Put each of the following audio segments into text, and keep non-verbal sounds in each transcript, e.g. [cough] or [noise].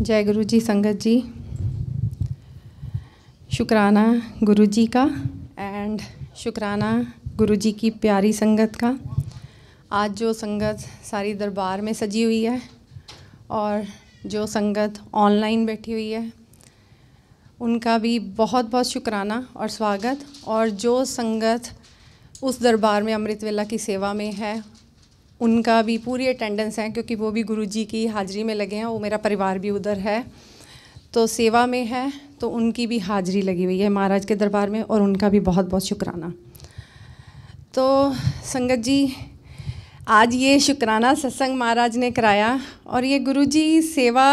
जय गुरु जी संगत जी शुक्राना गुरु जी का एंड शुक्राना गुरु जी की प्यारी संगत का आज जो संगत सारी दरबार में सजी हुई है और जो संगत ऑनलाइन बैठी हुई है उनका भी बहुत बहुत शुक्राना और स्वागत और जो संगत उस दरबार में अमृत वेला की सेवा में है उनका भी पूरी अटेंडेंस है क्योंकि वो भी गुरु जी की हाजिरी में लगे हैं वो मेरा परिवार भी उधर है तो सेवा में है तो उनकी भी हाजिरी लगी हुई है महाराज के दरबार में और उनका भी बहुत बहुत शुक्राना तो संगत जी आज ये शुक्राना सत्संग महाराज ने कराया और ये गुरु जी सेवा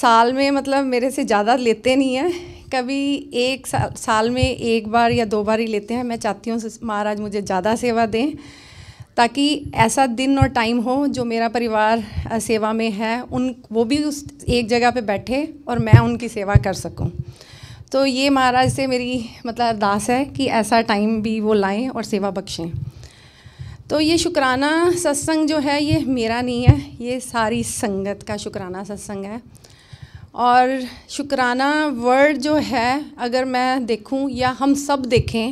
साल में मतलब मेरे से ज़्यादा लेते नहीं हैं कभी एक साल साल में एक बार या दो बार ही लेते हैं मैं चाहती हूँ महाराज मुझे ज़्यादा सेवा दें ताकि ऐसा दिन और टाइम हो जो मेरा परिवार सेवा में है उन वो भी उस एक जगह पे बैठे और मैं उनकी सेवा कर सकूं तो ये महाराज से मेरी मतलब अरदास है कि ऐसा टाइम भी वो लाएं और सेवा बख्शें तो ये शुक्राना सत्संग जो है ये मेरा नहीं है ये सारी संगत का शुक्राना सत्संग है और शुक्राना वर्ड जो है अगर मैं देखूं या हम सब देखें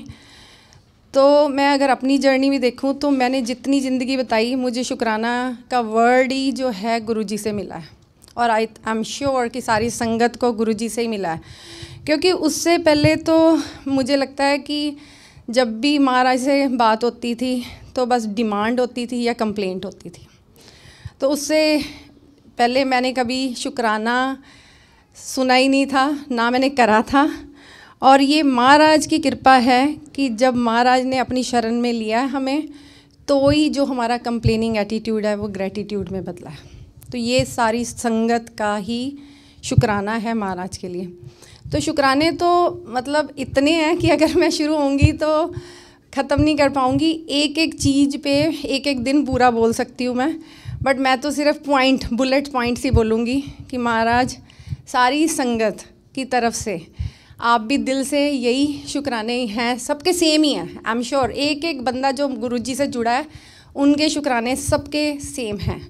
तो मैं अगर अपनी जर्नी भी देखूं तो मैंने जितनी ज़िंदगी बताई मुझे शुक्राना का वर्ड ही जो है गुरुजी से मिला है और आई आई एम श्योर कि सारी संगत को गुरुजी से ही मिला है क्योंकि उससे पहले तो मुझे लगता है कि जब भी महाराज से बात होती थी तो बस डिमांड होती थी या कंप्लेंट होती थी तो उससे पहले मैंने कभी शुक्राना सुना ही नहीं था ना मैंने करा था और ये महाराज की कृपा है कि जब महाराज ने अपनी शरण में लिया है हमें तो ही जो हमारा कंप्लेनिंग एटीट्यूड है वो ग्रेटिट्यूड में बदला है तो ये सारी संगत का ही शुक्राना है महाराज के लिए तो शुक्राने तो मतलब इतने हैं कि अगर मैं शुरू होंगी तो ख़त्म नहीं कर पाऊँगी एक एक चीज़ पे एक एक दिन पूरा बोल सकती हूँ मैं बट मैं तो सिर्फ पॉइंट बुलेट पॉइंट्स ही बोलूँगी कि महाराज सारी संगत की तरफ से आप भी दिल से यही शुक्राने हैं सबके सेम ही हैं आई एम श्योर एक एक बंदा जो गुरु जी से जुड़ा है उनके शुक्राने सबके सेम हैं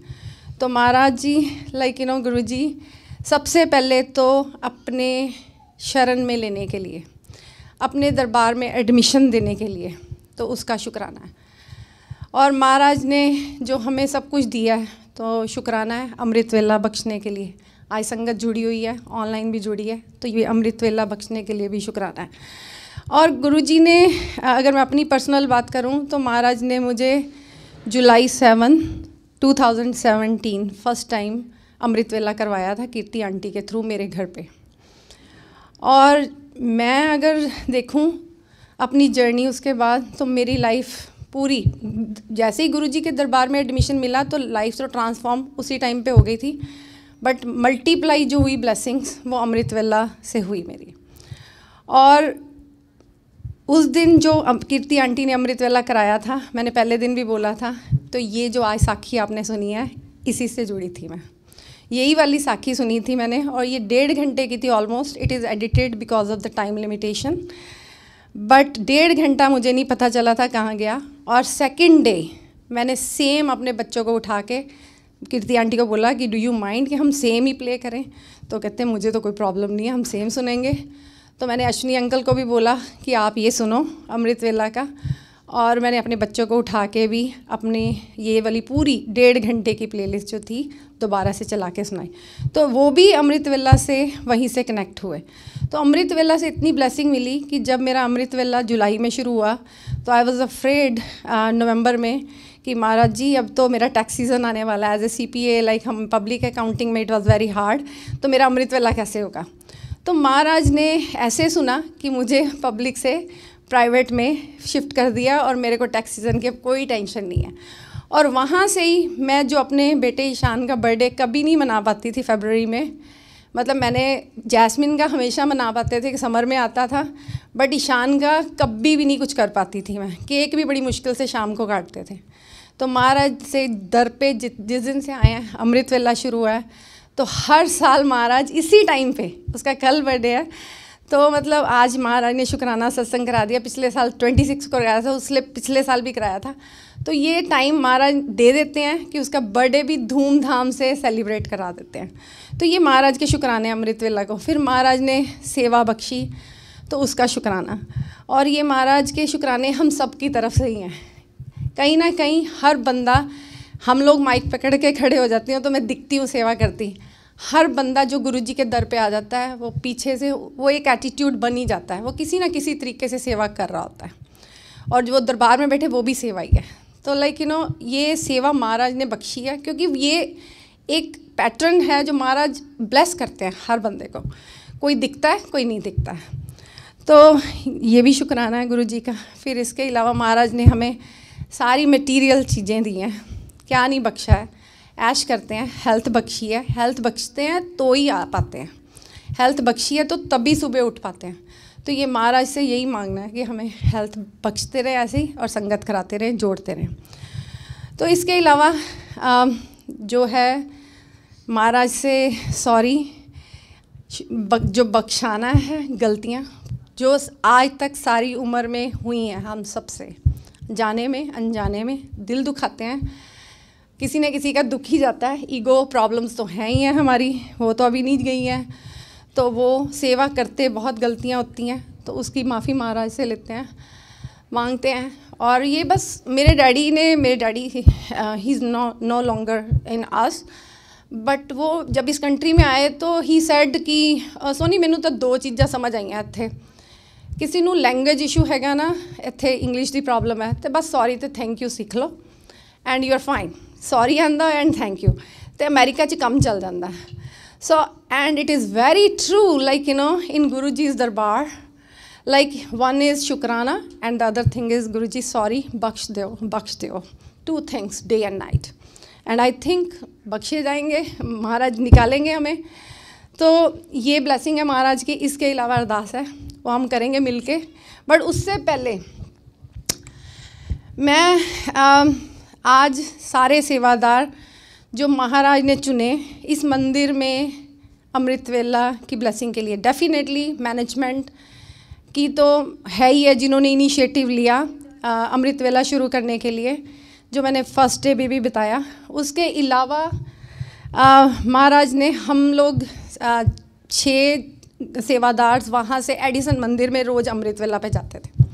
तो Maharaj ji like you know Guru ji सबसे पहले तो अपने शरण में लेने के लिए अपने दरबार में एडमिशन देने के लिए तो उसका शुक्राना है और महाराज ने जो हमें सब कुछ दिया है तो शुक्राना है अमृत वेला बख्शने के लिए आई संगत जुड़ी हुई है ऑनलाइन भी जुड़ी है तो ये अमृत वेला बख्शने के लिए भी शुक्राना है और गुरुजी ने अगर मैं अपनी पर्सनल बात करूं तो महाराज ने मुझे July seven 2017 first time Amrit vela करवाया था कीर्ति आंटी के थ्रू मेरे घर पे और मैं अगर देखूं अपनी जर्नी उसके बाद तो मेरी लाइफ पूरी जैसे ही गुरुजी के दरबार में एडमिशन मिला तो लाइफ तो ट्रांसफॉर्म उसी टाइम पे हो गई थी बट मल्टीप्लाई जो हुई ब्लेसिंग्स वो अमृत वेला से हुई मेरी और उस दिन जो कीर्ति आंटी ने अमृत वेला कराया था मैंने पहले दिन भी बोला था तो ये जो आज साखी आपने सुनी है इसी से जुड़ी थी मैं यही वाली साखी सुनी थी मैंने और ये डेढ़ घंटे की थी almost it is edited because of the time limitation but डेढ़ घंटा मुझे नहीं पता चला था कहाँ गया और सेकेंड डे मैंने सेम अपने बच्चों को उठा के कीर्ति आंटी को बोला कि डू यू माइंड कि हम सेम ही प्ले करें तो कहते हैं मुझे तो कोई प्रॉब्लम नहीं है हम सेम सुनेंगे तो मैंने अश्विनी अंकल को भी बोला कि आप ये सुनो अमृत वेला का और मैंने अपने बच्चों को उठा के भी अपने ये वाली पूरी डेढ़ घंटे की प्लेलिस्ट जो थी दोबारा से चला के सुनाई तो वो भी अमृत वेला से वहीं से कनेक्ट हुए तो अमृत वेला से इतनी ब्लेसिंग मिली कि जब मेरा अमृत वेला जुलाई में शुरू हुआ तो आई वॉज़ अफ्रेड नवम्बर में कि महाराज जी अब तो मेरा टैक्स सीज़न आने वाला है as A C P A like हम पब्लिक अकाउंटिंग में इट वॉज़ वेरी हार्ड तो मेरा अमृत वेला कैसे होगा तो महाराज ने ऐसे सुना कि मुझे पब्लिक से प्राइवेट में शिफ्ट कर दिया और मेरे को टैक्स सीज़न की कोई टेंशन नहीं है और वहाँ से ही मैं जो अपने बेटे ईशान का बर्थडे कभी नहीं मना पाती थी फेबररी में मतलब मैंने जैस्मिन का हमेशा मना पाते थे कि समर में आता था बट ईशान का कभी भी नहीं कुछ कर पाती थी मैं केक भी बड़ी मुश्किल से शाम को काटते थे तो महाराज से दर पे जिस दिन से आए हैं अमृत वेला शुरू हुआ है तो हर साल महाराज इसी टाइम पे उसका कल बर्थडे है तो मतलब आज महाराज ने शुक्राना सत्संग करा दिया पिछले साल ट्वेंटी सिक्स को कराया था उसने पिछले साल भी कराया था तो ये टाइम महाराज दे देते हैं कि उसका बर्थडे भी धूमधाम से सेलिब्रेट करा देते हैं तो ये महाराज के शुक्राने अमृत वेला को फिर महाराज ने सेवा बख्शी तो उसका शुक्राना और ये महाराज के शुक्राने हम सब की तरफ से ही हैं कहीं ना कहीं हर बंदा हम लोग माइक पकड़ के खड़े हो जाते हैं तो मैं दिखती हूँ सेवा करती हर बंदा जो गुरुजी के दर पे आ जाता है वो पीछे से वो एक एटीट्यूड बन ही जाता है वो किसी ना किसी तरीके से सेवा कर रहा होता है और जो दरबार में बैठे वो भी सेवा ही है तो लाइक यू नो ये सेवा महाराज ने बख्शी है क्योंकि ये एक पैटर्न है जो महाराज ब्लेस करते हैं हर बंदे को कोई दिखता है कोई नहीं दिखता है तो ये भी शुक्राना है गुरु जी का फिर इसके अलावा महाराज ने हमें सारी मटेरियल चीज़ें दी हैं क्या नहीं बख्शा है ऐश करते हैं हेल्थ बख्शी है हेल्थ बख्शते हैं तो ही आ पाते हैं हेल्थ बख्शी है तो तभी सुबह उठ पाते हैं तो ये महाराज से यही मांगना है कि हमें हेल्थ बख्शते रहें ऐसे ही और संगत कराते रहें जोड़ते रहें तो इसके अलावा जो है महाराज से सॉरी जो बख्शाना है गलतियाँ जो आज तक सारी उम्र में हुई हैं हम सबसे जाने में अनजाने में दिल दुखाते हैं किसी न किसी का दुख ही जाता है ईगो प्रॉब्लम्स तो हैं ही हैं हमारी वो तो अभी नहीं गई हैं तो वो सेवा करते बहुत गलतियाँ होती हैं तो उसकी माफ़ी महाराज से लेते हैं मांगते हैं और ये बस मेरे डैडी ने मेरे डैडी ही is no no longer in us but वो जब इस कंट्री में आए तो ही सैड कि सोनी मैनू तो दो चीज़ा समझ ਆਈਆਂ इतने ਕਿਸੇ ਨੂੰ ਲੈਂਗੁਏਜ ਇਸ਼ੂ ਹੈਗਾ ਨਾ ਇੱਥੇ ਇੰਗਲਿਸ਼ ਦੀ ਪ੍ਰੋਬਲਮ ਹੈ ਤੇ ਬਸ ਸੌਰੀ ਤੇ ਥੈਂਕ ਯੂ ਸਿੱਖ ਲਓ and you are fine sorry ਆਂਦਾ ਐਂਡ ਥੈਂਕ ਯੂ ਤੇ ਅਮਰੀਕਾ 'ਚ ਕੰਮ ਚੱਲ ਜਾਂਦਾ so and it is very true like you نو in Guru ji's ਦਰਬਾਰ ਲਾਈਕ ਵਨ ਇਜ਼ ਸ਼ੁਕਰਾਨਾ and the other thing is Guru ji sorry ਬਖਸ਼ ਦਿਓ ਬਖਸ਼ ਦਿਓ two things day and night and I think बख्शे जाएंगे महाराज निकालेंगे हमें तो ये ब्लेसिंग है महाराज की इसके अलावा अरदास है वो हम करेंगे मिल के बट उससे पहले मैं आ, आज सारे सेवादार जो महाराज ने चुने इस मंदिर में अमृत वेला की ब्लेसिंग के लिए डेफिनेटली मैनेजमेंट की तो है ही है जिन्होंने इनिशिएटिव लिया अमृत वेला शुरू करने के लिए जो मैंने फर्स्ट डे भी, भी बताया उसके अलावा महाराज ने हम लोग छः सेवादार वहाँ से एडिसन मंदिर में रोज़ अमृतवेला पे जाते थे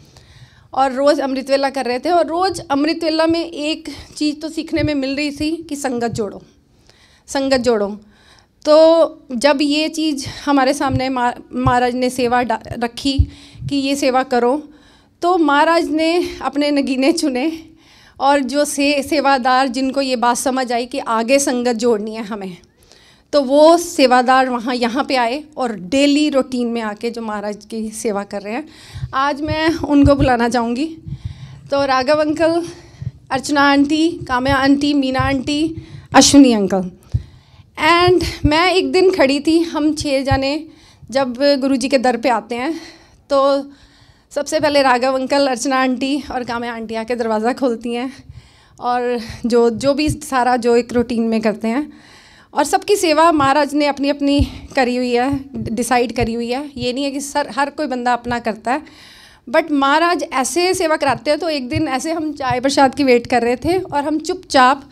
और रोज़ अमृतवेला कर रहे थे और रोज़ अमृतवेला में एक चीज़ तो सीखने में मिल रही थी कि संगत जोड़ो संगत जोड़ो तो जब ये चीज़ हमारे सामने महाराज ने सेवा रखी कि ये सेवा करो तो महाराज ने अपने नगीने चुने और जो से सेवादार जिनको ये बात समझ आई कि आगे संगत जोड़नी है हमें तो वो सेवादार वहाँ यहाँ पे आए और डेली रूटीन में आके जो महाराज की सेवा कर रहे हैं आज मैं उनको बुलाना चाहूँगी तो Raghav uncle Archana aunty Kamya aunty Meena aunty Ashwini uncle and मैं एक दिन खड़ी थी हम छः जाने जब गुरुजी के दर पे आते हैं तो सबसे पहले राघव अंकल अर्चना आंटी और काम्या आंटी आके दरवाज़ा खोलती हैं और जो जो भी सारा जो एक रूटीन में करते हैं और सबकी सेवा महाराज ने अपनी अपनी करी हुई है डिसाइड करी हुई है ये नहीं है कि सर हर कोई बंदा अपना करता है बट महाराज ऐसे सेवा कराते हैं तो एक दिन ऐसे हम चाय प्रसाद की वेट कर रहे थे और हम चुपचाप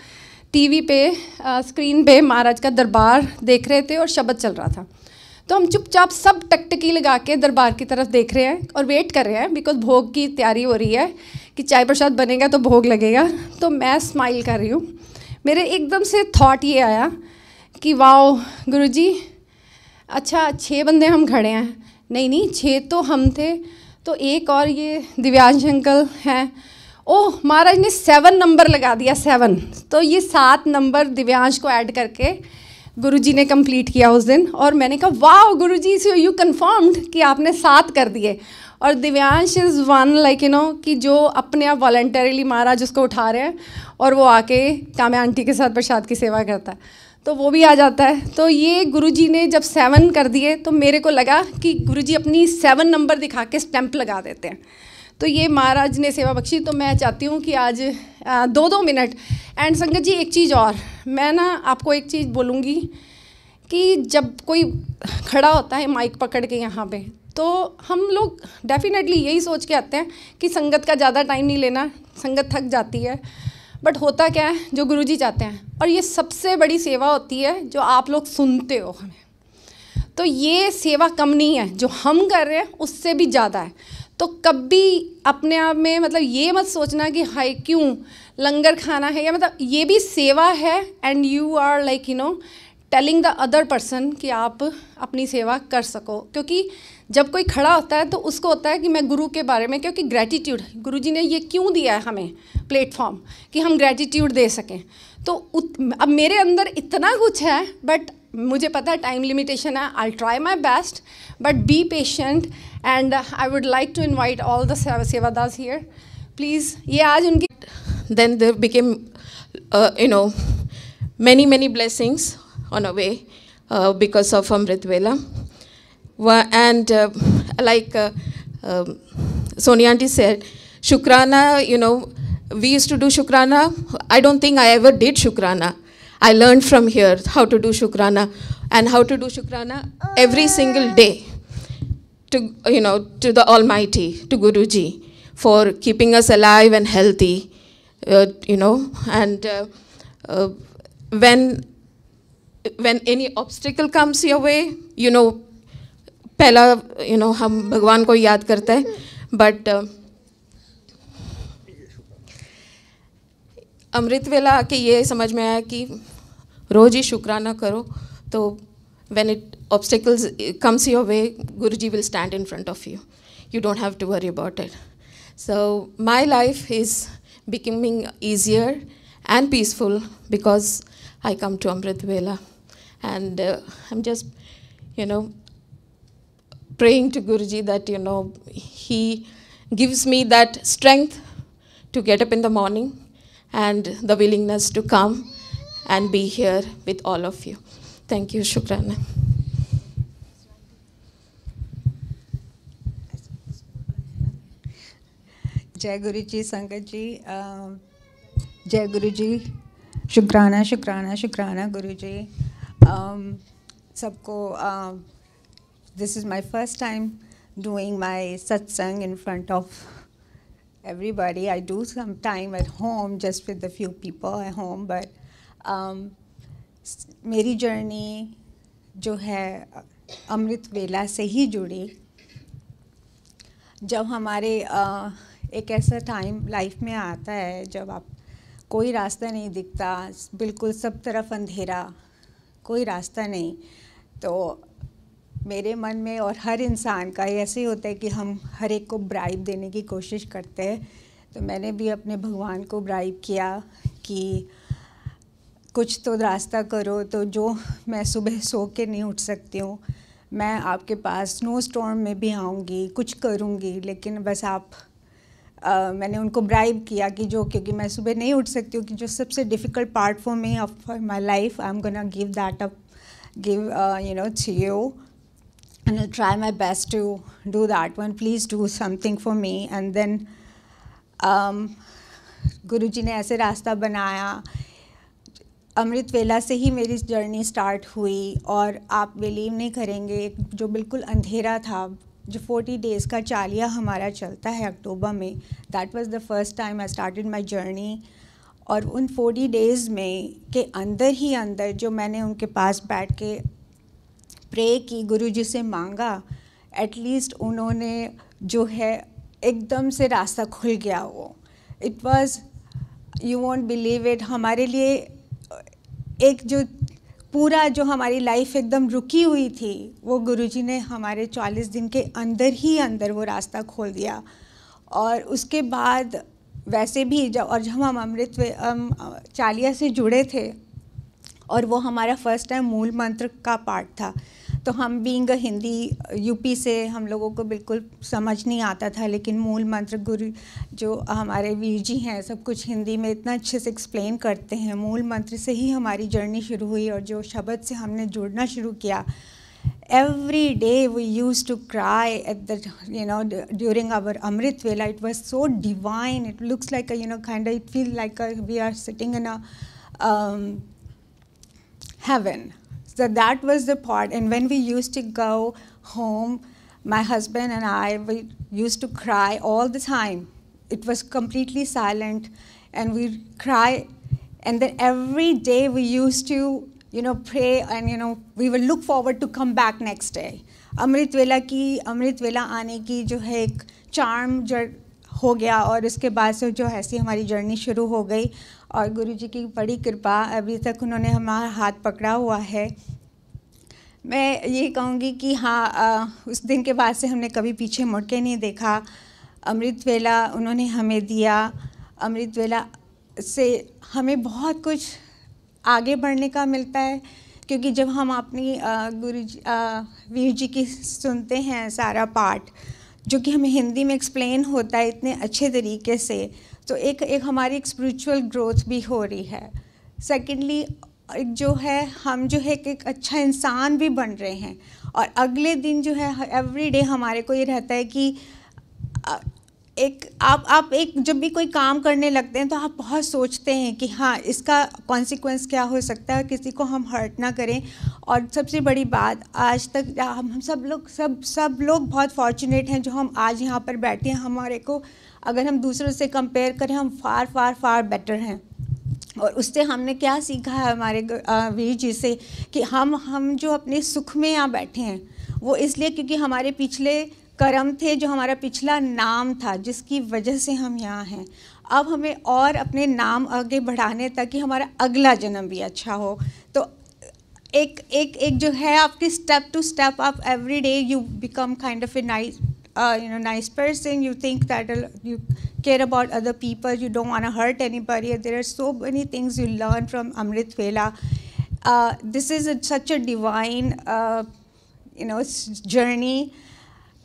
टीवी पे आ, स्क्रीन पे महाराज का दरबार देख रहे थे और शब्द चल रहा था तो हम चुपचाप सब टकटकी लगा के दरबार की तरफ देख रहे हैं और वेट कर रहे हैं बिकॉज भोग की तैयारी हो रही है कि चाय प्रसाद बनेगा तो भोग लगेगा तो मैं स्माइल कर रही हूँ मेरे एकदम से थॉट ये आया कि वाओ जी अच्छा छः बंदे हम खड़े हैं नहीं नहीं छः तो हम थे तो एक और ये दिव्यांश अंकल हैं ओह महाराज ने सेवन नंबर लगा दिया सेवन तो ये सात नंबर दिव्यांश को ऐड करके गुरुजी ने कंप्लीट किया उस दिन और मैंने कहा वाह गुरुजी सो यू कन्फर्म्ड कि आपने सात कर दिए और Divyansh is one like you know कि जो अपने आप वॉल्टरली महाराज उसको उठा रहे हैं और वो आके काम्या आंटी के साथ प्रसाद की सेवा करता है तो वो भी आ जाता है तो ये गुरुजी ने जब सेवन कर दिए तो मेरे को लगा कि गुरुजी अपनी सेवन नंबर दिखा के स्टैंप लगा देते हैं तो ये महाराज ने सेवा बख्शी तो मैं चाहती हूँ कि आज आ, दो दो मिनट एंड संगत जी एक चीज़ और मैं ना आपको एक चीज़ बोलूँगी कि जब कोई खड़ा होता है माइक पकड़ के यहाँ पे तो हम लोग डेफिनेटली यही सोच के आते हैं कि संगत का ज़्यादा टाइम नहीं लेना संगत थक जाती है बट होता क्या है जो गुरु जी चाहते हैं और ये सबसे बड़ी सेवा होती है जो आप लोग सुनते हो हमें तो ये सेवा कम नहीं है जो हम कर रहे हैं उससे भी ज़्यादा है तो कभी अपने आप में मतलब ये मत सोचना कि हाई क्यों लंगर खाना है या मतलब ये भी सेवा है and you are like you know telling the other person कि आप अपनी सेवा कर सको क्योंकि जब कोई खड़ा होता है तो उसको होता है कि मैं गुरु के बारे में क्योंकि ग्रैटिट्यूड गुरु जी ने ये क्यों दिया है हमें प्लेटफॉर्म कि हम ग्रैटिट्यूड दे सकें तो उत, अब मेरे अंदर इतना कुछ है बट मुझे पता है टाइम लिमिटेशन है I try my best but be patient and I would like to invite all the सेवादास हियर प्लीज़ ये आज उनकी then there became you know many many blessings on a way because of Amrit vela and uh, like uh, um, Sonia auntie said, Shukrana, you know, we used to do Shukrana. I don't think I ever did Shukrana. I learned from here how to do Shukrana and how to do Shukrana every single ah. day to, you know, to the Almighty, to Guruji for keeping us alive and healthy, uh, you know, and uh, uh, when when any obstacle comes your way, you know, पहला you you know know, हम भगवान को याद करते हैं but uh, अमृत वेला आके ये समझ में आया कि रोज ही शुक्राना करो तो when it obstacles comes your way Guru ji will stand in front of you you don't have to worry about it so my life is becoming easier and peaceful because I come to Amrit vela and I am just you know praying to Guruji that, you know, he gives me that strength to get up in the morning and the willingness to come and be here with all of you. Thank you, Shukrana. जय गुरु जी संगत जी जय गुरु जी शुक्राना शुक्राना शुक्राना गुरु जी सबको this is my first time doing my satsang in front of everybody. I do some time at home just with a few people at home, but um, मेरी journey जो है अमृत वेला से ही जुड़ी जब हमारे आ, एक ऐसा टाइम लाइफ में आता है जब आप कोई रास्ता नहीं दिखता बिल्कुल सब तरफ अंधेरा कोई रास्ता नहीं तो मेरे मन में और हर इंसान का ऐसे होता है कि हम हर एक को ब्राइब देने की कोशिश करते हैं तो मैंने भी अपने भगवान को ब्राइब किया कि कुछ तो रास्ता करो तो जो मैं सुबह सो के नहीं उठ सकती हूँ मैं आपके पास स्नो स्टॉर्म में भी आऊँगी कुछ करूँगी लेकिन बस आप आ, मैंने उनको ब्राइब किया कि जो क्योंकि मैं सुबह नहीं उठ सकती हूँ कि जो सबसे difficult part for me of my life I am gonna give that up give you know छो and I'll try my best to do that one. Please do something for me. And then um, गुरु जी ने ऐसे रास्ता बनाया अमृत वेला से ही मेरी journey start हुई और आप बिलीव नहीं करेंगे जो बिल्कुल अंधेरा था जो फोर्टी डेज़ का चालिया हमारा चलता है अक्टूबर में that was the first time I started my journey और उन फोर्टी डेज़ में के अंदर ही अंदर जो मैंने उनके पास बैठ के प्रे की गुरुजी से मांगा एटलीस्ट उन्होंने जो है एकदम से रास्ता खुल गया वो it was you won't believe it हमारे लिए एक जो पूरा जो हमारी लाइफ एकदम रुकी हुई थी वो गुरुजी ने हमारे 40 दिन के अंदर ही अंदर वो रास्ता खोल दिया और उसके बाद वैसे भी जब और जब हम अमृत चालिया से जुड़े थे और वो हमारा फर्स्ट टाइम मूल मंत्र का पार्ट था तो हम बींग हिंदी यूपी से हम लोगों को बिल्कुल समझ नहीं आता था लेकिन मूल मंत्र गुरु जो हमारे वीर जी हैं सब कुछ हिंदी में इतना अच्छे से एक्सप्लेन करते हैं मूल मंत्र से ही हमारी जर्नी शुरू हुई और जो शब्द से हमने जुड़ना शुरू किया every day we use to cry at the you know during our Amrit vela it was so divine it looks like a you know kind it feel like we are sitting in a heaven. So that was the part. And when we used to go home, my husband and I, we used to cry all the time. It was completely silent, and we cry. And then every day we used to, you know, pray, and you know, we will look forward to come back next day. Amrit वेला की अमृत वेला आने की जो है एक charm जड़ हो गया और उसके बाद से जो ऐसी हमारी और गुरु जी की बड़ी कृपा अभी तक उन्होंने हमारा हाथ पकड़ा हुआ है मैं ये कहूँगी कि हाँ उस दिन के बाद से हमने कभी पीछे मुड़ के नहीं देखा अमृत वेला उन्होंने हमें दिया अमृत वेला से हमें बहुत कुछ आगे बढ़ने का मिलता है क्योंकि जब हम अपनी गुरु जी वीर जी की सुनते हैं सारा पाठ जो कि हमें हिंदी में एक्सप्लेन होता है इतने अच्छे तरीके से तो एक एक हमारी एक स्पिरिचुअल ग्रोथ भी हो रही है सेकेंडली जो है हम जो है एक अच्छा इंसान भी बन रहे हैं और अगले दिन जो है एवरी डे हमारे को ये रहता है कि एक आप आप एक जब भी कोई काम करने लगते हैं तो आप बहुत सोचते हैं कि हाँ इसका कॉन्सिक्वेंस क्या हो सकता है किसी को हम हर्ट ना करें और सबसे बड़ी बात आज तक हम सब लोग सब सब लोग बहुत फॉर्चुनेट हैं जो हम आज यहाँ पर बैठे हैं हमारे को अगर हम दूसरों से कंपेयर करें हम फार फार फार बेटर हैं और उससे हमने क्या सीखा है हमारे वीर जी से कि हम हम जो अपने सुख में यहाँ बैठे हैं वो इसलिए क्योंकि हमारे पिछले कर्म थे जो हमारा पिछला नाम था जिसकी वजह से हम यहाँ हैं अब हमें और अपने नाम आगे बढ़ाने ताकि हमारा अगला जन्म भी अच्छा हो तो एक एक एक जो है आपकी स्टेप टू स्टेप आप every day you become kind of a nice Uh, you know, nice person. You think that uh, you care about other people. You don't want to hurt anybody. There are so many things you learn from Amrit Vela. Uh, this is a, such a divine, uh, you know, journey,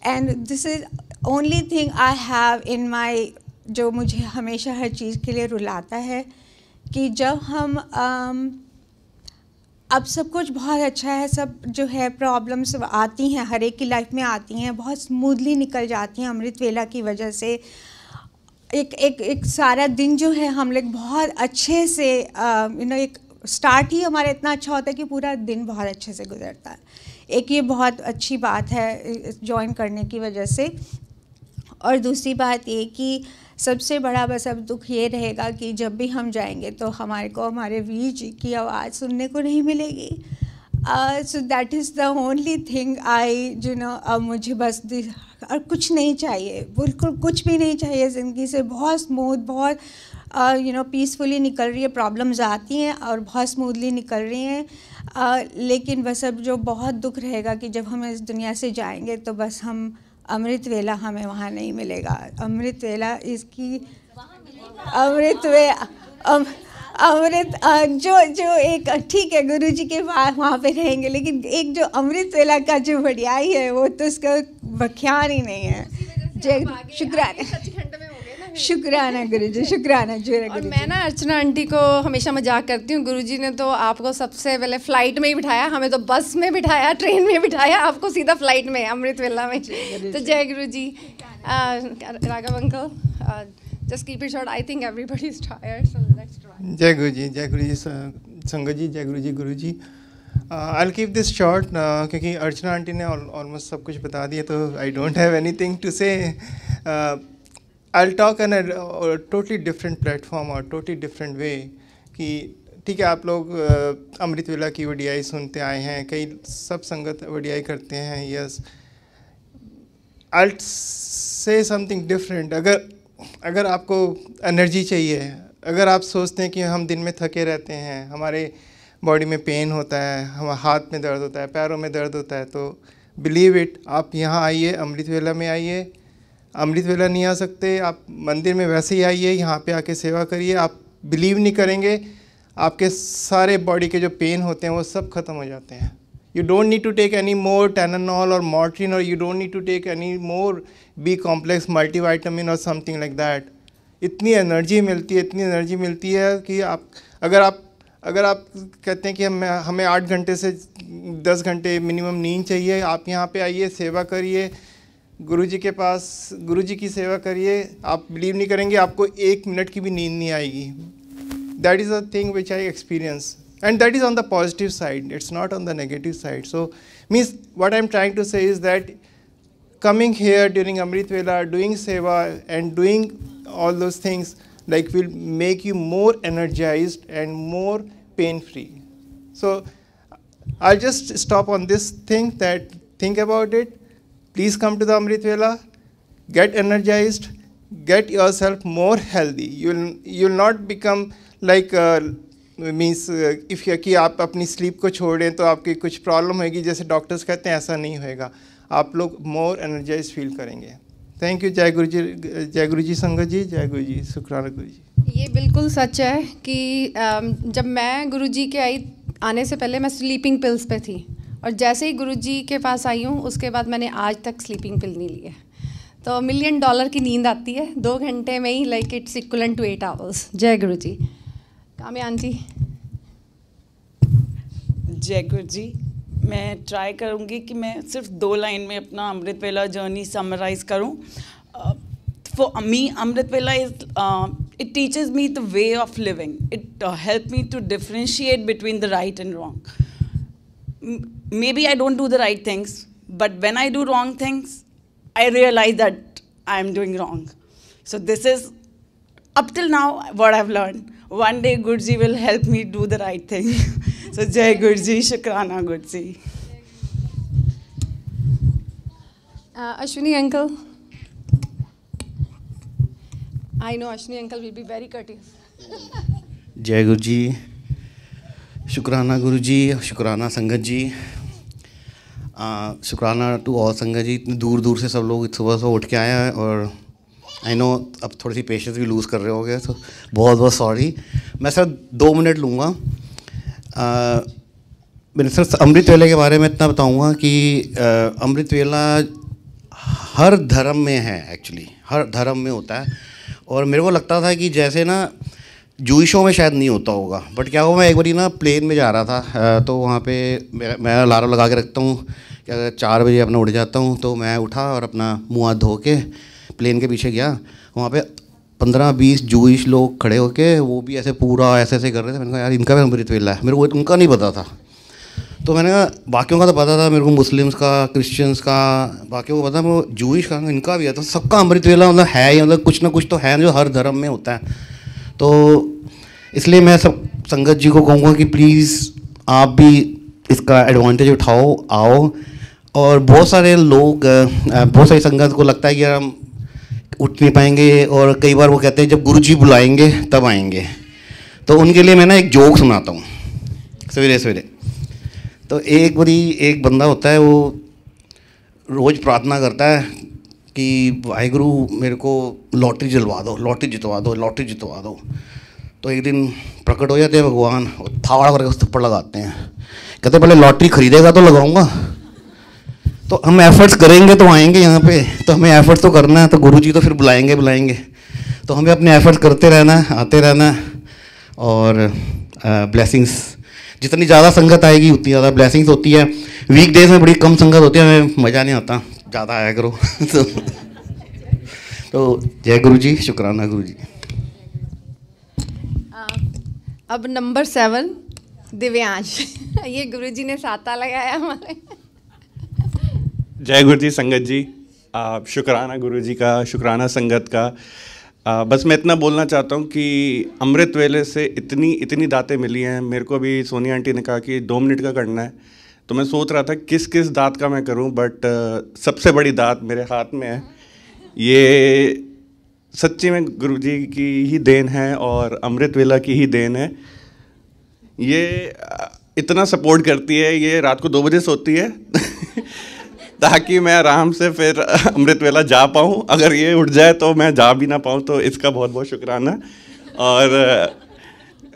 and this is only thing I have in my जो मुझे हमेशा हर चीज़ के लिए रुलाता है कि जब हम um, अब सब कुछ बहुत अच्छा है सब जो है प्रॉब्लम्स आती हैं हर एक की लाइफ में आती हैं बहुत स्मूथली निकल जाती हैं अमृत वेला की वजह से एक एक एक सारा दिन जो है हम लोग बहुत अच्छे से यू नो एक स्टार्ट ही हमारा इतना अच्छा होता है कि पूरा दिन बहुत अच्छे से गुजरता है एक ये बहुत अच्छी बात है ज्वाइन करने की वजह से और दूसरी बात ये कि सबसे बड़ा बस अब दुख ये रहेगा कि जब भी हम जाएंगे तो हमारे को हमारे वीर जी की आवाज़ सुनने को नहीं मिलेगी so that is the only thing I you know अब मुझे बस और कुछ नहीं चाहिए बिल्कुल कुछ भी नहीं चाहिए ज़िंदगी से बहुत स्मूथ बहुत यू नो पीसफुली निकल रही है प्रॉब्लम्स आती हैं और बहुत स्मूथली निकल रही हैं uh, लेकिन बस अब जो बहुत दुख रहेगा कि जब हम इस दुनिया से जाएंगे तो बस हम अमृत वेला हमें वहाँ नहीं मिलेगा अमृत वेला इसकी अमृत वे अम, अमृत जो जो एक ठीक है गुरु जी के पास वहाँ पे रहेंगे लेकिन एक जो अमृत वेला का जो बढ़ियाई है वो तो उसका बख्यान ही नहीं है जय शुक्रिया शुक्राना गुरु जी शुक्राना जी और मैं ना अर्चना आंटी को हमेशा मजाक करती हूँ गुरु जी ने तो आपको सबसे पहले फ्लाइट में ही बिठाया हमें तो बस में बिठाया ट्रेन में बिठाया आपको सीधा फ्लाइट में अमृत वेला में तो जय Guru ji Raghav uncle just keep it short I think everybody is tired so let's जय गुरु जी जय गुरु जी संगत जी जय Guru ji Guru ji I keep this short क्योंकि अर्चना आंटी ने ऑलमोस्ट सब कुछ बता दिया तो I don't have anything to say I talk an totally different platform और टोटली डिफरेंट वे कि ठीक है आप लोग अमृत uh, वेला की वडियाई सुनते आए हैं कई सब संगत वडियाई करते हैं यस आई से समथिंग डिफरेंट अगर अगर आपको एनर्जी चाहिए अगर आप सोचते हैं कि हम दिन में थके रहते हैं हमारे बॉडी में पेन होता है हमारे हाथ में दर्द होता है पैरों में दर्द होता है तो बिलीव इट आप यहाँ आइए अमृत वेला में आइए अमृत वेला नहीं आ सकते आप मंदिर में वैसे ही आइए यहाँ पे आके सेवा करिए आप बिलीव नहीं करेंगे आपके सारे बॉडी के जो पेन होते हैं वो सब खत्म हो जाते हैं you don't need to take any more टेनानॉल और मॉर्ट्रीन और you don't need to take any more B complex multivitamin और समथिंग लाइक दैट इतनी एनर्जी मिलती है इतनी एनर्जी मिलती है कि आप अगर आप अगर आप कहते हैं कि हमें हमें आठ घंटे से दस घंटे मिनिमम नींद चाहिए आप यहाँ पे आइए सेवा करिए गुरुजी के पास गुरुजी की सेवा करिए आप बिलीव नहीं करेंगे आपको एक मिनट की भी नींद नहीं आएगी that is a thing which I experience and that is on the positive side it's not on the negative side so means what I am trying to say is that coming here during Amrit Vela doing seva and doing all those things like will make you more energize and more pain free so I just stop on this thing that think about it Please come to the Amrit Vela, get energized, get yourself more healthy. You'll you'll not become like means uh, if uh, कि आप अपनी sleep को छोड़ें तो आपकी कुछ problem होगी जैसे डॉक्टर्स कहते हैं ऐसा नहीं होएगा आप लोग मोर एनर्जाइज फील करेंगे थैंक यू जय गुरु जी जय गुरु जी संगत जी जय गुरु जी शुक्राना गुरु जी ये बिल्कुल सच है कि जब मैं गुरु जी के आई आने से पहले मैं स्लीपिंग पिल्स पे थी और जैसे ही गुरुजी के पास आई हूँ उसके बाद मैंने आज तक स्लीपिंग पिल नहीं ली है तो मिलियन डॉलर की नींद आती है दो घंटे में ही like it's equivalent to eight hours जय गुरु जी कामयान जी जय गुरु जी मैं ट्राई करूँगी कि मैं सिर्फ दो लाइन में अपना अमृत वेला जर्नी समराइज करूँ for me Amrit Vela is it teaches me the way of living it help me to differentiate between the right and wrong maybe I don't do the right things, but when I do wrong things, I realize that I am doing wrong. So this is up till now what I've learned. One day Guruji will help me do the right thing. [laughs] so Jai Guruji, Shukrana Guruji. Uh, Ashwini uncle. I know Ashwini uncle will be very courteous. Jai Guruji. शुक्राना गुरु जी शुक्राना संगत जी आ, शुक्राना to और संगत जी इतने दूर दूर से सब लोग सुबह सुबह उठ के आए हैं और आई नो अब थोड़ी सी पेशेंस भी लूज़ कर रहे हो गए तो बहुत बहुत सॉरी मैं सर दो मिनट लूँगा मैंने सर अमृत वेला के बारे में इतना बताऊँगा कि अमृत वेला हर धर्म में है एक्चुअली हर धर्म में होता है और मेरे को लगता था कि जैसे ना जूशों में शायद नहीं होता होगा बट क्या हुआ मैं एक बारी ना प्लेन में जा रहा था तो वहाँ पे मैं मैं अलार्म लगा के रखता हूँ क्या चार बजे अपना उठ जाता हूँ तो मैं उठा और अपना मुँह हाथ धो के प्लेन के पीछे गया वहाँ पे पंद्रह बीस जूश लोग खड़े होके वो भी ऐसे पूरा ऐसे ऐसे कर रहे थे मैंने कहा यार इनका भी अमृत वेला है मेरे को उनका नहीं पता था तो मैंने कहा बाकियों का तो पता था मेरे को मुस्लिम्स का क्रिश्चियंस का बाकियों को पता था वो जूश का इनका भी है तो सबका अमृत वेला मतलब है ही मतलब कुछ ना कुछ तो है जो हर धर्म में होता है तो इसलिए मैं सब संगत जी को कहूँगा कि प्लीज़ आप भी इसका एडवांटेज उठाओ आओ और बहुत सारे लोग बहुत सारी संगत को लगता है कि हम उठ नहीं पाएंगे और कई बार वो कहते हैं जब गुरु जी बुलाएंगे तब आएंगे तो उनके लिए मैं ना एक जोक सुनाता हूँ सवेरे सवेरे तो एक बारी एक बंदा होता है वो रोज़ प्रार्थना करता है कि वाहगुरु मेरे को लॉटरी जलवा दो लॉटरी जितवा दो लॉटरी जितवा दो तो एक दिन प्रकट हो जाते हैं भगवान और थावाड़ करके उस थप्पड़ लगाते हैं कहते पहले लॉटरी खरीदेगा तो लगाऊंगा तो हम एफर्ट्स करेंगे तो आएंगे यहाँ पे तो हमें एफर्ट्स तो करना है तो गुरु जी तो फिर बुलाएंगे बुलाएंगे तो हमें अपने एफर्ट्स करते रहना है आते रहना है और ब्लेसिंग्स जितनी ज़्यादा संगत आएगी उतनी ज़्यादा ब्लैसिंग्स होती है वीक डेज में बड़ी कम संगत होती है हमें मज़ा नहीं आता ज़्यादा आया करो [laughs] तो तो जय गुरु जी शुक्राना गुरु जी अब नंबर सेवन दिव्यांश [laughs] ये गुरु जी ने साता लगाया हमारे जय गुरु जी संगत जी शुक्राना गुरु जी का शुक्राना संगत का आ, बस मैं इतना बोलना चाहता हूँ कि अमृत वेले से इतनी इतनी दाते मिली हैं मेरे को अभी सोनिया आंटी ने कहा कि दो मिनट का करना है तो मैं सोच रहा था किस किस दांत का मैं करूं बट uh, सबसे बड़ी दांत मेरे हाथ में है ये सच्ची में गुरु जी की ही देन है और अमृत वेला की ही देन है ये uh, इतना सपोर्ट करती है ये रात को दो बजे सोती है [laughs] ताकि मैं आराम से फिर uh, अमृत वेला जा पाऊँ अगर ये उठ जाए तो मैं जा भी ना पाऊँ तो इसका बहुत बहुत शुक्राना और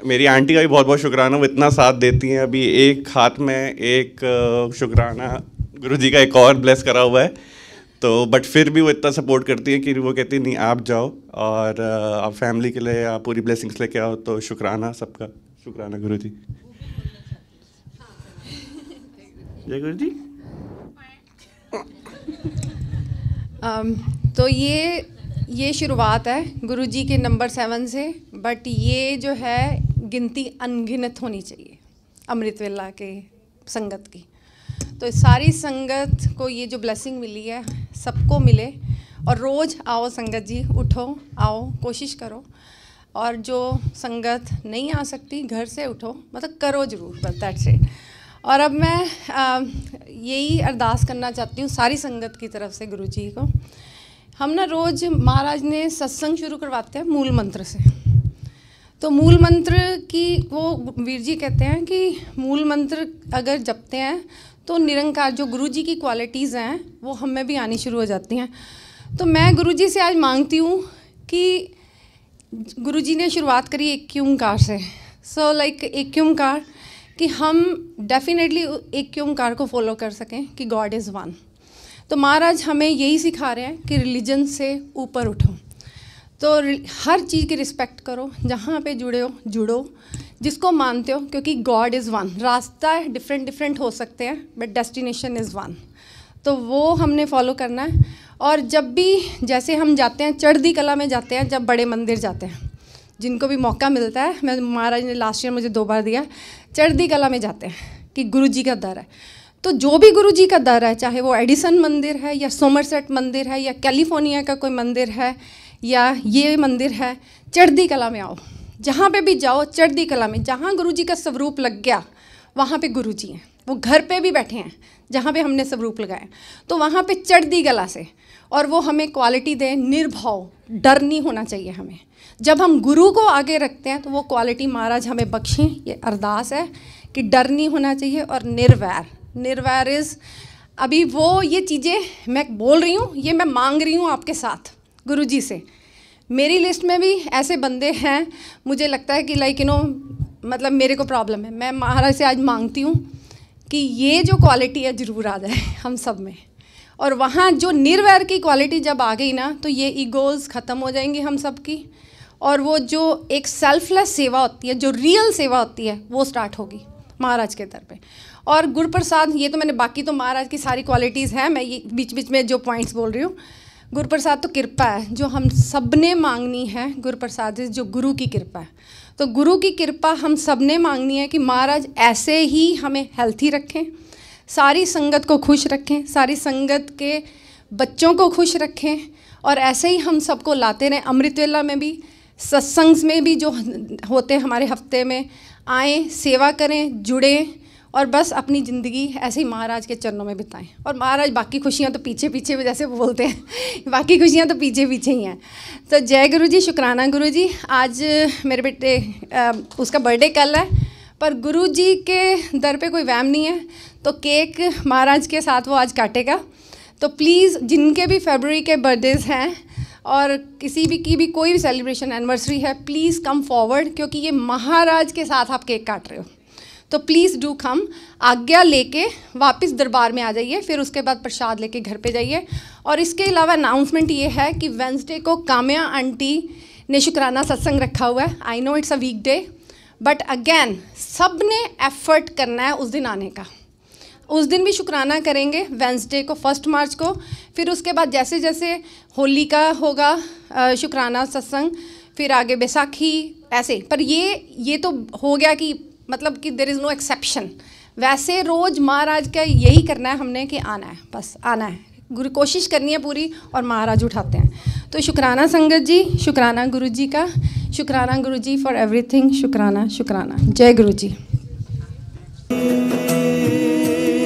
मेरी आंटी का भी बहुत बहुत शुक्राना वो इतना साथ देती हैं अभी एक हाथ में एक शुक्राना गुरु जी का एक और ब्लेस करा हुआ है तो बट फिर भी वो इतना सपोर्ट करती है कि वो कहती है नहीं आप जाओ और आप फैमिली के लिए आप पूरी ब्लेसिंग्स लेके आओ तो शुक्राना सबका शुक्राना गुरु जी जय गुरु जी um, तो ये ये शुरुआत है गुरुजी के नंबर सेवन से बट ये जो है गिनती अनगिनत होनी चाहिए अमृतवेला के संगत की तो सारी संगत को ये जो ब्लेसिंग मिली है सबको मिले और रोज़ आओ संगत जी उठो आओ कोशिश करो और जो संगत नहीं आ सकती घर से उठो मतलब करो ज़रूर बस दैट्स इट और अब मैं यही अरदास करना चाहती हूँ सारी संगत की तरफ से गुरु जी को हम ना रोज़ महाराज ने सत्संग शुरू करवाते हैं मूल मंत्र से तो मूल मंत्र की वो वीर जी कहते हैं कि मूल मंत्र अगर जपते हैं तो निरंकार जो गुरु जी की क्वालिटीज़ हैं वो हम में भी आनी शुरू हो जाती हैं तो मैं गुरु जी से आज मांगती हूँ कि गुरु जी ने शुरुआत करी एक क्यूमकार से सो so, लाइक like, एक क्यूमकार कि हम डेफिनेटली एक कार को फॉलो कर सकें कि गॉड इज़ वन तो महाराज हमें यही सिखा रहे हैं कि रिलीजन से ऊपर उठो तो हर चीज़ की रिस्पेक्ट करो जहाँ पे जुड़े हो जुड़ो जिसको मानते हो क्योंकि गॉड इज़ वन रास्ता डिफरेंट डिफरेंट हो सकते हैं बट डेस्टिनेशन इज़ वन तो वो हमने फॉलो करना है और जब भी जैसे हम जाते हैं चढ़दी कला में जाते हैं जब बड़े मंदिर जाते हैं जिनको भी मौका मिलता है मैं महाराज ने लास्ट ईयर मुझे दो बार दिया चढ़दी कला में जाते हैं कि गुरु जी का दर है तो जो भी गुरु जी का दर है चाहे वो एडिसन मंदिर है या सोमरसेट मंदिर है या कैलिफोर्निया का कोई मंदिर है या ये मंदिर है चढ़दी कला में आओ जहाँ पे भी जाओ चढ़दी कला में जहाँ गुरु जी का स्वरूप लग गया वहाँ पे गुरु जी हैं वो घर पे भी बैठे हैं जहाँ पे हमने स्वरूप लगाए तो वहाँ पे चढ़दी कला से और वो हमें क्वालिटी दें निर्भाव डर नहीं होना चाहिए हमें जब हम गुरु को आगे रखते हैं तो वो क्वालिटी महाराज हमें बख्शें ये अरदास है कि डर नहीं होना चाहिए और निर्वैर निर्वारिज अभी वो ये चीज़ें मैं बोल रही हूँ ये मैं मांग रही हूँ आपके साथ गुरुजी से मेरी लिस्ट में भी ऐसे बंदे हैं मुझे लगता है कि लाइक यू नो मतलब मेरे को प्रॉब्लम है मैं महाराज से आज मांगती हूँ कि ये जो क्वालिटी है ज़रूर आ जाए हम सब में और वहाँ जो निर्वैर की क्वालिटी जब आ गई ना तो ये ईगोज़ ख़त्म हो जाएंगे हम सब की और वो जो एक सेल्फलेस सेवा होती है जो रियल सेवा होती है वो स्टार्ट होगी महाराज के दर पर और गुरप्रसाद ये तो मैंने बाकी तो महाराज की सारी क्वालिटीज़ हैं मैं ये बीच बीच में जो पॉइंट्स बोल रही हूँ गुरप्रसाद तो कृपा है जो हम सब ने मांगनी है गुरप्रसाद जो गुरु की कृपा है तो गुरु की कृपा हम सब ने मांगनी है कि महाराज ऐसे ही हमें हेल्थी रखें सारी संगत को खुश रखें सारी संगत के बच्चों को खुश रखें और ऐसे ही हम सबको लाते रहें अमृतवेला में भी सत्संग में भी जो होते हैं हमारे हफ्ते में आएँ सेवा करें जुड़ें और बस अपनी ज़िंदगी ऐसे ही महाराज के चरणों में बिताएं और महाराज बाकी खुशियां तो पीछे पीछे जैसे वो बोलते हैं [laughs] बाकी खुशियां तो पीछे पीछे ही हैं तो जय गुरु जी शुक्राना गुरु जी आज मेरे बेटे उसका बर्थडे कल है पर गुरु जी के दर पे कोई वैम नहीं है तो केक महाराज के साथ वो आज काटेगा तो प्लीज़ जिनके भी फेबररी के बर्थडेज़ हैं और किसी भी की भी कोई भी सेलिब्रेशन एनिवर्सरी है प्लीज़ कम फॉरवर्ड क्योंकि ये महाराज के साथ आप केक काट रहे हो तो प्लीज़ डू कम आज्ञा लेके वापस दरबार में आ जाइए फिर उसके बाद प्रसाद लेके घर पे जाइए और इसके अलावा अनाउंसमेंट ये है कि वेंसडे को काम्या आंटी ने शुक्राना सत्संग रखा हुआ है I know it's a weekday but again सब ने एफर्ट करना है उस दिन आने का उस दिन भी शुक्राना करेंगे वेंसडे को फर्स्ट मार्च को फिर उसके बाद जैसे जैसे होली का होगा शुक्राना सत्संग फिर आगे बैसाखी ऐसे पर ये ये तो हो गया कि मतलब कि देर इज़ नो एक्सेप्शन वैसे रोज़ महाराज का यही करना है हमने कि आना है बस आना है गुरु कोशिश करनी है पूरी और महाराज उठाते हैं तो शुक्राना संगत जी शुक्राना गुरु जी का शुक्राना गुरु जी फॉर एवरीथिंग शुक्राना शुक्राना जय गुरु जी